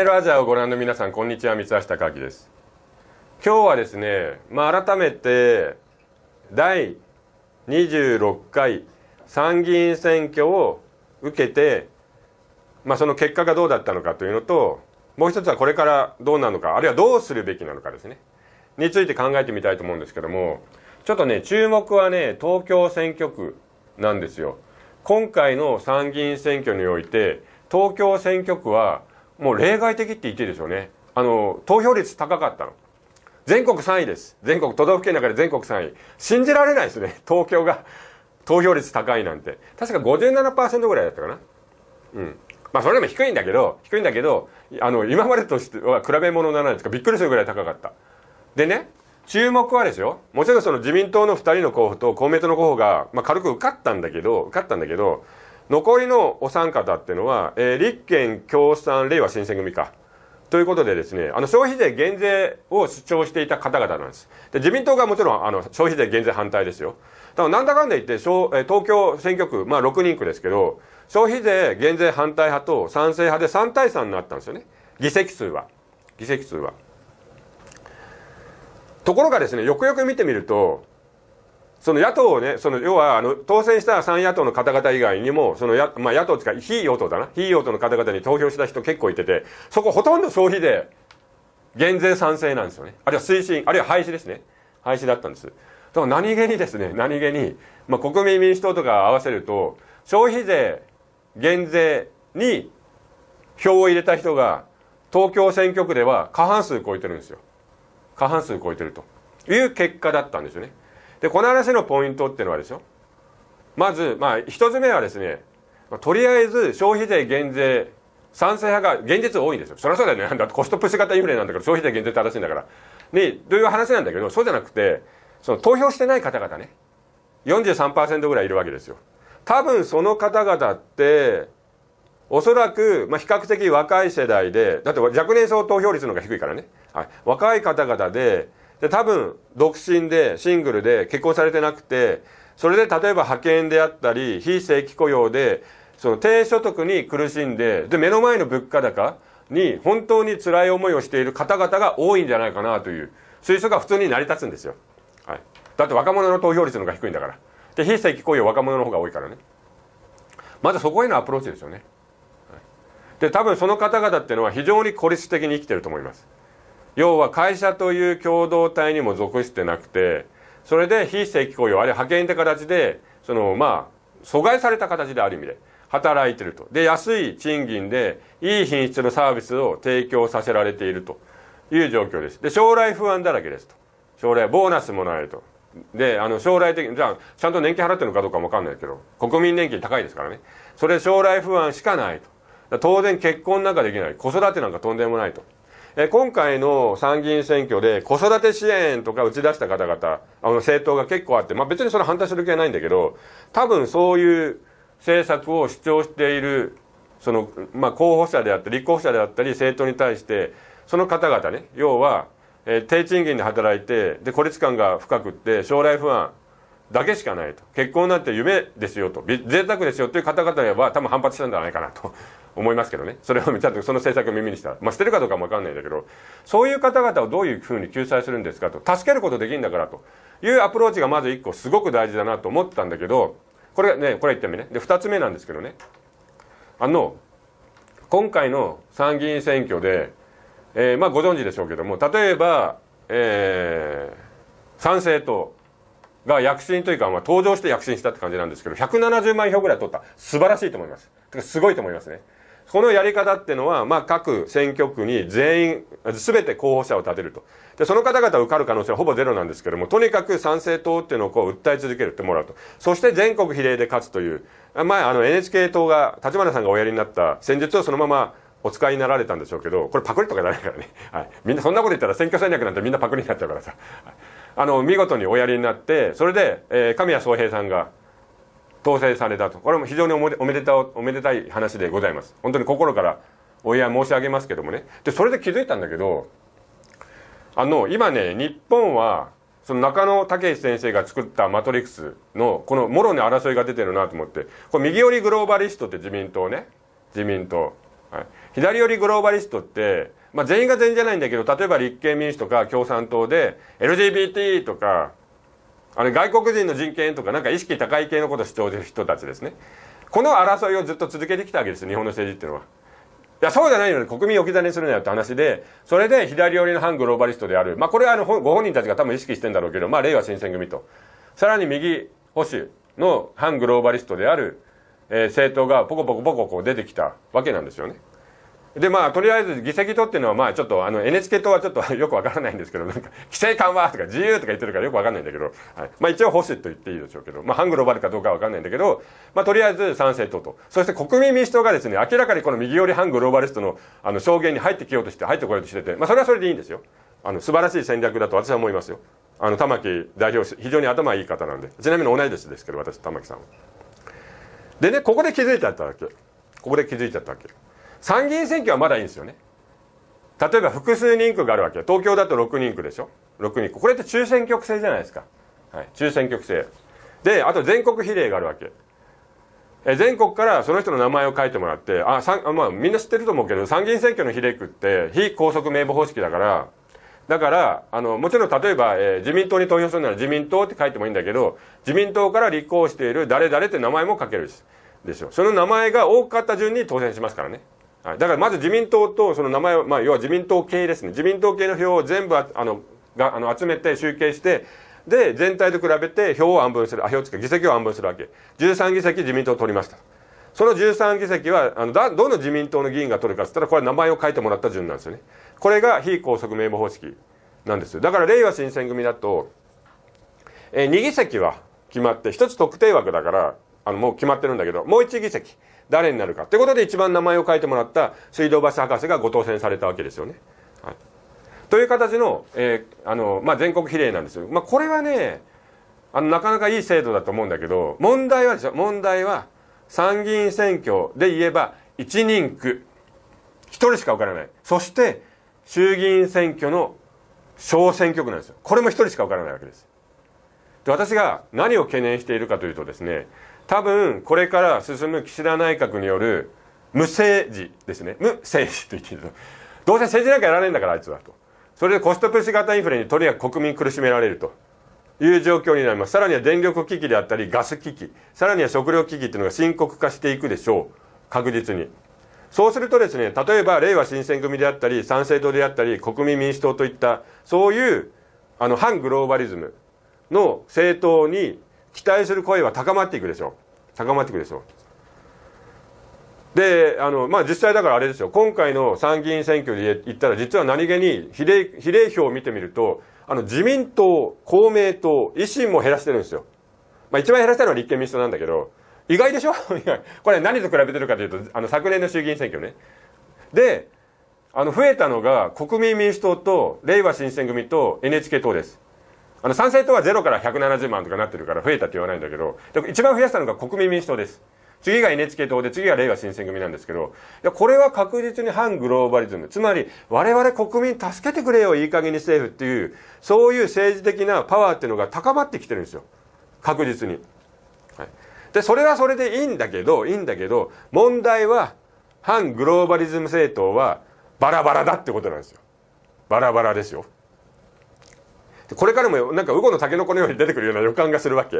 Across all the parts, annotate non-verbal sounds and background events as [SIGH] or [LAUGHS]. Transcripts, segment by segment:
ネルアジアをご覧の皆さんこんにちは三橋貴明です今日はですね、まあ、改めて第26回参議院選挙を受けて、まあ、その結果がどうだったのかというのともう一つはこれからどうなのかあるいはどうするべきなのかですねについて考えてみたいと思うんですけどもちょっとね注目はね東京選挙区なんですよ今回の参議院選挙において東京選挙区はもう例外的って言っていいでしょうね。あの、投票率高かったの。全国3位です。全国、都道府県の中で全国3位。信じられないですね。[LAUGHS] 東京が投票率高いなんて。確か57%ぐらいだったかな。うん。まあ、それでも低いんだけど、低いんだけど、あの、今までとしては比べ物にならないですか。びっくりするぐらい高かった。でね、注目はですよ。もちろんその自民党の2人の候補と公明党の候補が、まあ、軽く受かったんだけど、受かったんだけど、残りのお三方っていうのは、えー、立憲、共産、令和、新選組か。ということでですね、あの、消費税減税を主張していた方々なんです。で、自民党がもちろん、あの、消費税減税反対ですよ。だから、なんだかんだ言って、え東京選挙区、まあ、6人区ですけど、消費税減税反対派と賛成派で3対3になったんですよね。議席数は。議席数は。ところがですね、よくよく見てみると、その野党をね、その、要は、あの、当選した3野党の方々以外にも、そのや、まあ、野党っていうか、非与党だな。非与党の方々に投票した人結構いてて、そこほとんど消費で、減税賛成なんですよね。あるいは推進、あるいは廃止ですね。廃止だったんです。だ何気にですね、何気に、まあ、国民民主党とか合わせると、消費税、減税に票を入れた人が、東京選挙区では過半数超えてるんですよ。過半数超えてるという結果だったんですよね。で、この話のポイントっていうのはですよ。まず、まあ、一つ目はですね、とりあえず消費税減税、賛成派が現実多いんですよ。そりゃそうだよね。だってコストプッシュ型インフレなんだから、消費税減税正しいんだから。に、という話なんだけど、そうじゃなくて、その投票してない方々ね、43%ぐらいいるわけですよ。多分その方々って、おそらく、まあ、比較的若い世代で、だって若年層投票率の方が低いからね。はい、若い方々で、で、多分、独身で、シングルで、結婚されてなくて、それで例えば派遣であったり、非正規雇用で、その低所得に苦しんで、で、目の前の物価高に本当に辛い思いをしている方々が多いんじゃないかなという推測が普通に成り立つんですよ。はい。だって若者の投票率の方が低いんだから。で、非正規雇用若者の方が多いからね。まずそこへのアプローチですよね。で、多分その方々っていうのは非常に孤立的に生きてると思います。要は会社という共同体にも属してなくて、それで非正規雇用、あるいは派遣って形で、その、まあ、阻害された形である意味で、働いてると。で、安い賃金で、いい品質のサービスを提供させられているという状況です。で、将来不安だらけですと。将来、ボーナスもらえと。で、あの、将来的に、じゃあ、ちゃんと年金払ってるのかどうかもわかんないけど、国民年金高いですからね。それ将来不安しかないと。当然結婚なんかできない。子育てなんかとんでもないと。え今回の参議院選挙で子育て支援とか打ち出した方々、あの政党が結構あって、まあ別にそれ反対する気はないんだけど、多分そういう政策を主張している、その、まあ候補者であったり、立候補者であったり、政党に対して、その方々ね、要は、え低賃金で働いて、で、孤立感が深くって、将来不安、だけしかないと。結婚なんて夢ですよと。贅沢ですよっていう方々は多分反発したんじゃないかなと思いますけどね。それを、ちゃんとその政策を耳にした。まあ、してるかどうかもわかんないんだけど、そういう方々をどういうふうに救済するんですかと、助けることできるんだからというアプローチがまず1個すごく大事だなと思ったんだけど、これね、これ1点目ね。で、2つ目なんですけどね。あの、今回の参議院選挙で、えー、まあご存知でしょうけども、例えば、えー、参政党が躍進というか、まあ、登場して躍進したって感じなんですけど、170万票ぐらい取った。素晴らしいと思います。すごいと思いますね。このやり方ってのは、まあ、各選挙区に全員、すべて候補者を立てると。で、その方々受かる可能性はほぼゼロなんですけども、とにかく賛成党っていうのをこう訴え続けるってもらうと。そして全国比例で勝つという、前あの NHK 党が、立花さんがおやりになった戦術をそのままお使いになられたんでしょうけど、これパクリとかじゃないからね。[LAUGHS] はい。みんな、そんなこと言ったら選挙戦略なんてみんなパクリになっちゃうからさ。あの、見事におやりになって、それで、えー、神谷宗平さんが、当選されたと。これも非常におめでたおめでたい話でございます。本当に心からお祝い申し上げますけどもね。で、それで気づいたんだけど、あの、今ね、日本は、その中野武先生が作ったマトリックスの、このもろに争いが出てるなと思って、これ右寄りグローバリストって自民党ね。自民党。はい、左寄りグローバリストって、まあ全員が全員じゃないんだけど、例えば立憲民主とか共産党で、LGBT とか、あれ外国人の人権とかなんか意識高い系のことを主張する人たちですねこの争いをずっと続けてきたわけです日本の政治っていうのはいやそうじゃないのに、国民を置き去りにするなよって話でそれで左寄りの反グローバリストであるまあこれはあのご本人たちが多分意識してんだろうけどまあ令和新選組とさらに右保守の反グローバリストである、えー、政党がポコポコポコこう出てきたわけなんですよねでまあとりあえず議席とっていうのはまあちょっとあの NHK 党はちょっと [LAUGHS] よくわからないんですけどなんか規制緩和とか自由とか言ってるからよくわかんないんだけど、はい、まあ一応保守と言っていいでしょうけどまあ反グローバルかどうかわかんないんだけどまあとりあえず賛成党とそして国民民主党がですね明らかにこの右寄り反グローバリストのあの証言に入ってきようとして入ってこようとしててまあそれはそれでいいんですよあの素晴らしい戦略だと私は思いますよあの玉木代表非常に頭いい方なんでちなみに同い年ですけど私玉木さんはでねここで気づいちゃったわけここで気づいちゃったわけ参議院選挙はまだいいんですよね。例えば複数人区があるわけ。東京だと6人区でしょ ?6 人区。これって中選挙区制じゃないですか。はい。中選挙区制。で、あと全国比例があるわけ。え全国からその人の名前を書いてもらって、あ、さんまあ、みんな知ってると思うけど、参議院選挙の比例区って非拘束名簿方式だから、だから、あの、もちろん例えば、えー、自民党に投票するなら自民党って書いてもいいんだけど、自民党から立候補している誰々って名前も書けるし、でしょ。その名前が多かった順に当選しますからね。はい、だからまず自民党とその名前を、まあ、要は自民党系ですね自民党系の票を全部あのがあの集めて集計してで全体と比べて票を安分するあ票つけ議席を安分するわけ13議席自民党取りましたその13議席はあのだどの自民党の議員が取るかっつったらこれ名前を書いてもらった順なんですよねこれが非拘束名簿方式なんですだから令和新選組だと、えー、2議席は決まって1つ特定枠だからあのもう決まってるんだけどもう1議席誰になるか。ってことで一番名前を書いてもらった水道橋博士がご当選されたわけですよね。はい。という形の、えー、あの、まあ、全国比例なんですよ。まあ、これはね、あの、なかなかいい制度だと思うんだけど、問題はですよ。問題は、参議院選挙で言えば、一人区。一人しか受からない。そして、衆議院選挙の小選挙区なんですよ。これも一人しか受からないわけです。で、私が何を懸念しているかというとですね、多分これから進む岸田内閣による無政治ですね無政治と言っていいどうせ政治なんかやられいんだからあいつはとそれでコストプッシュ型インフレにとにかく国民苦しめられるという状況になりますさらには電力危機であったりガス危機さらには食料危機っていうのが深刻化していくでしょう確実にそうするとですね例えばれいわ新選組であったり参政党であったり国民民主党といったそういうあの反グローバリズムの政党に期待する声は高まっていくでしょう。高まっていくでしょう。で、あの、まあ、実際だからあれですよ。今回の参議院選挙で言ったら、実は何気に比例、比例票を見てみると、あの、自民党、公明党、維新も減らしてるんですよ。まあ、一番減らしたのは立憲民主党なんだけど、意外でしょ [LAUGHS] これ何と比べてるかというと、あの、昨年の衆議院選挙ね。で、あの、増えたのが国民民主党と、れいわ新選組と NHK 党です。あの、賛成党は0から170万とかなってるから増えたって言わないんだけど、一番増やしたのが国民民主党です。次が NHK 党で、次がれいわ新選組なんですけど、いや、これは確実に反グローバリズム。つまり、我々国民助けてくれよ、いい加減に政府っていう、そういう政治的なパワーっていうのが高まってきてるんですよ。確実に。はい、で、それはそれでいいんだけど、いいんだけど、問題は、反グローバリズム政党はバラバラだってことなんですよ。バラバラですよ。これからもなんかウゴのタケノコのように出てくるような [LAUGHS] 予感がするわけ。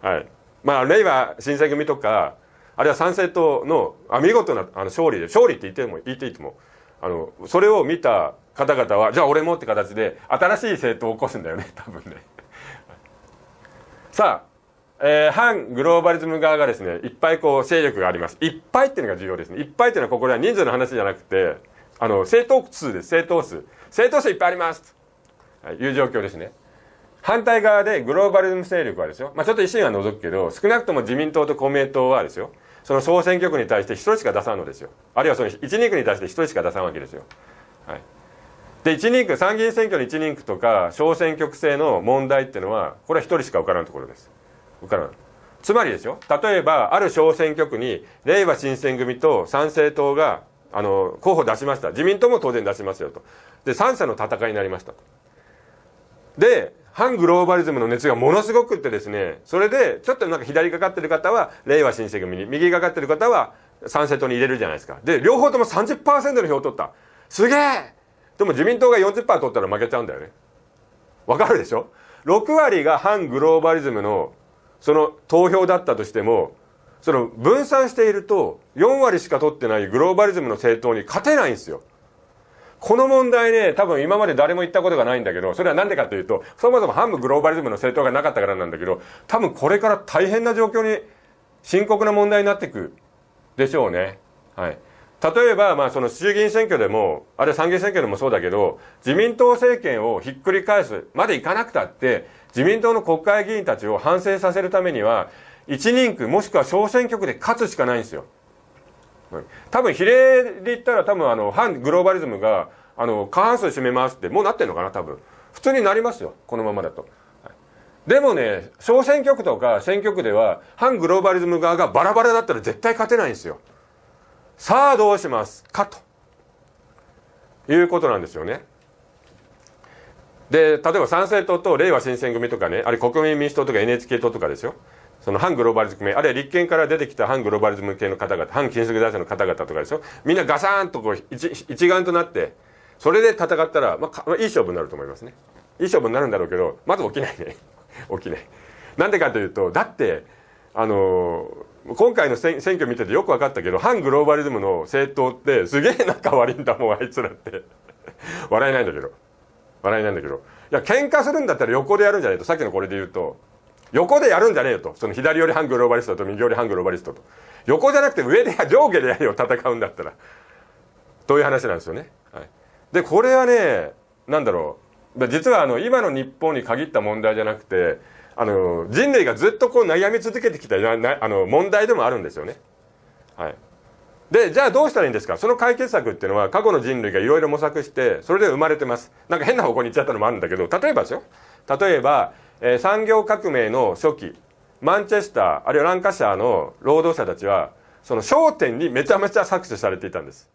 はい。まあ、レイは新選組とか、あるいは参政党の、あ、見事なあの勝利で、勝利って言っても、言っていても、あの、それを見た方々は、じゃあ俺もって形で、新しい政党を起こすんだよね、[LAUGHS] 多分ね。さあ、えー、反グローバリズム側がですね、いっぱいこう、勢力があります。いっぱいっていうのが重要ですね。いっぱいっていうのは、ここでは人数の話じゃなくて、あの、政党数です、政党数。政党数いっぱいあります。いう状況ですね。反対側でグローバルズム勢力はですよ。まあ、ちょっと維新は除くけど、少なくとも自民党と公明党はですよ。その総選挙区に対して1人しか出さんのですよ。あるいはその1、人区に対して1人しか出さんわけですよ。はい。で、1、人区、参議院選挙の1、人区とか、小選挙区制の問題っていうのは、これは1人しか受からんところです。受からん。つまりですよ。例えば、ある小選挙区に、れいわ新選組と参政党が、あの、候補出しました。自民党も当然出しますよと。で、三者の戦いになりましたと。で、反グローバリズムの熱がものすごくってですね、それで、ちょっとなんか左かかってる方は、令和新選組に、右かかってる方は、参政党に入れるじゃないですか。で、両方とも30%の票を取った。すげえでも自民党が40%取ったら負けちゃうんだよね。わかるでしょ ?6 割が反グローバリズムの、その投票だったとしても、その分散していると、4割しか取ってないグローバリズムの政党に勝てないんですよ。この問題ね、多分今まで誰も言ったことがないんだけど、それはなんでかというと、そもそも反グローバリズムの政党がなかったからなんだけど、多分これから大変な状況に、深刻な問題になっていくでしょうね。はい。例えば、まあ、その衆議院選挙でも、あるいは参議院選挙でもそうだけど、自民党政権をひっくり返すまでいかなくたって、自民党の国会議員たちを反省させるためには、一人区もしくは小選挙区で勝つしかないんですよ。はい、多分比例で言ったら多分あの反グローバリズムがあの過半数占めますってもうなってるのかな多分普通になりますよこのままだと、はい、でもね小選挙区とか選挙区では反グローバリズム側がバラバラだったら絶対勝てないんですよさあどうしますかということなんですよねで例えば参政党とれいわ新選組とかねあれ国民民主党とか NHK 党とかですよその反グローバリズム系、あるいは立憲から出てきた反グローバリズム系の方々、反緊縮財政の方々とかですよ。みんなガサーンとこう一、一丸となって、それで戦ったら、まあ、まあ、いい勝負になると思いますね。いい勝負になるんだろうけど、まず起きないね。[LAUGHS] 起きない。なんでかというと、だって、あのー、今回の選挙見ててよく分かったけど、反グローバリズムの政党ってすげえ仲悪いんだもん、あいつらって。笑えないんだけど。笑えないんだけど。いや、喧嘩するんだったら横でやるんじゃないと、さっきのこれで言うと、横でやるんじゃねえよと。その左寄り半グローバリストと右寄り半グローバリストと。横じゃなくて上で、上下でやれよ、戦うんだったら。という話なんですよね。はい、で、これはね、なんだろう。実はあの、今の日本に限った問題じゃなくて、あの、人類がずっとこう悩み続けてきたなあの問題でもあるんですよね。はい。で、じゃあどうしたらいいんですかその解決策っていうのは過去の人類がいろいろ模索して、それで生まれてます。なんか変な方向に行っちゃったのもあるんだけど、例えばですよ。例えば、えー、産業革命の初期マンチェスターあるいはランカシャーの労働者たちはその商店にめちゃめちゃ搾取されていたんです。